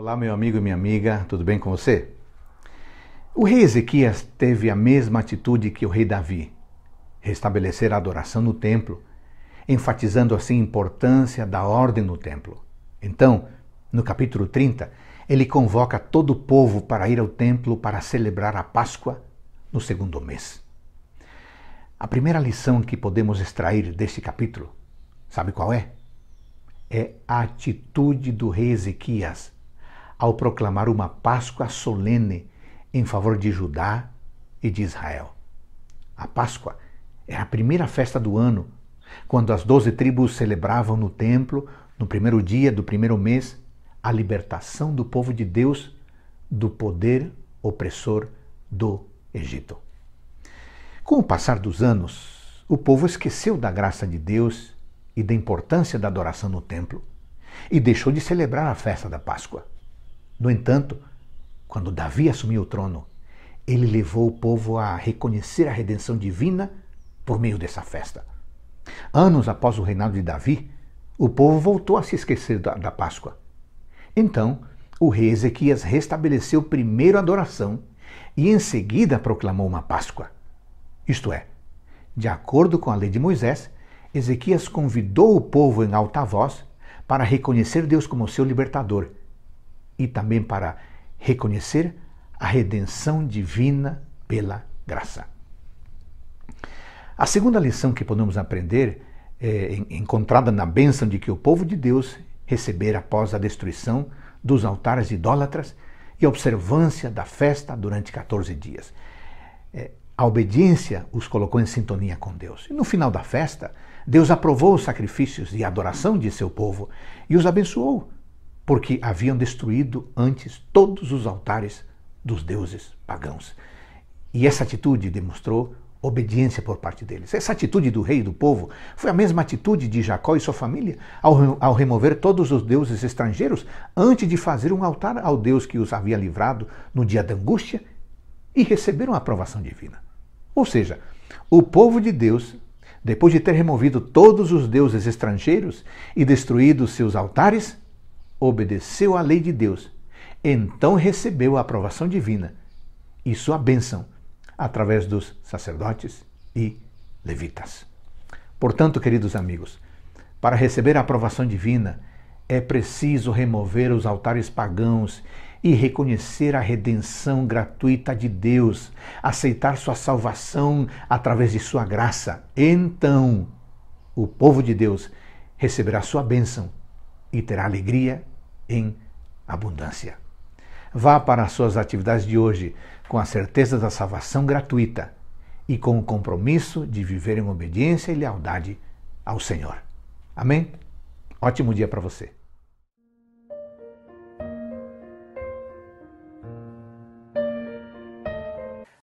Olá, meu amigo e minha amiga, tudo bem com você? O rei Ezequias teve a mesma atitude que o rei Davi, restabelecer a adoração no templo, enfatizando assim a importância da ordem no templo. Então, no capítulo 30, ele convoca todo o povo para ir ao templo para celebrar a Páscoa no segundo mês. A primeira lição que podemos extrair deste capítulo, sabe qual é? É a atitude do rei Ezequias ao proclamar uma Páscoa solene em favor de Judá e de Israel. A Páscoa era é a primeira festa do ano, quando as doze tribos celebravam no templo, no primeiro dia do primeiro mês, a libertação do povo de Deus do poder opressor do Egito. Com o passar dos anos, o povo esqueceu da graça de Deus e da importância da adoração no templo e deixou de celebrar a festa da Páscoa. No entanto, quando Davi assumiu o trono, ele levou o povo a reconhecer a redenção divina por meio dessa festa. Anos após o reinado de Davi, o povo voltou a se esquecer da, da Páscoa. Então, o rei Ezequias restabeleceu primeiro a adoração e em seguida proclamou uma Páscoa. Isto é, de acordo com a lei de Moisés, Ezequias convidou o povo em alta voz para reconhecer Deus como seu libertador e também para reconhecer a redenção divina pela graça. A segunda lição que podemos aprender é encontrada na bênção de que o povo de Deus recebera após a destruição dos altares idólatras e a observância da festa durante 14 dias. É, a obediência os colocou em sintonia com Deus. E no final da festa, Deus aprovou os sacrifícios e adoração de seu povo e os abençoou porque haviam destruído antes todos os altares dos deuses pagãos. E essa atitude demonstrou obediência por parte deles. Essa atitude do rei e do povo foi a mesma atitude de Jacó e sua família ao, ao remover todos os deuses estrangeiros antes de fazer um altar ao Deus que os havia livrado no dia da angústia e receberam a aprovação divina. Ou seja, o povo de Deus, depois de ter removido todos os deuses estrangeiros e destruído seus altares, obedeceu à lei de Deus, então recebeu a aprovação divina e sua bênção através dos sacerdotes e levitas. Portanto, queridos amigos, para receber a aprovação divina é preciso remover os altares pagãos e reconhecer a redenção gratuita de Deus, aceitar sua salvação através de sua graça. Então, o povo de Deus receberá sua bênção e terá alegria em abundância. Vá para as suas atividades de hoje com a certeza da salvação gratuita e com o compromisso de viver em obediência e lealdade ao Senhor. Amém? Ótimo dia para você.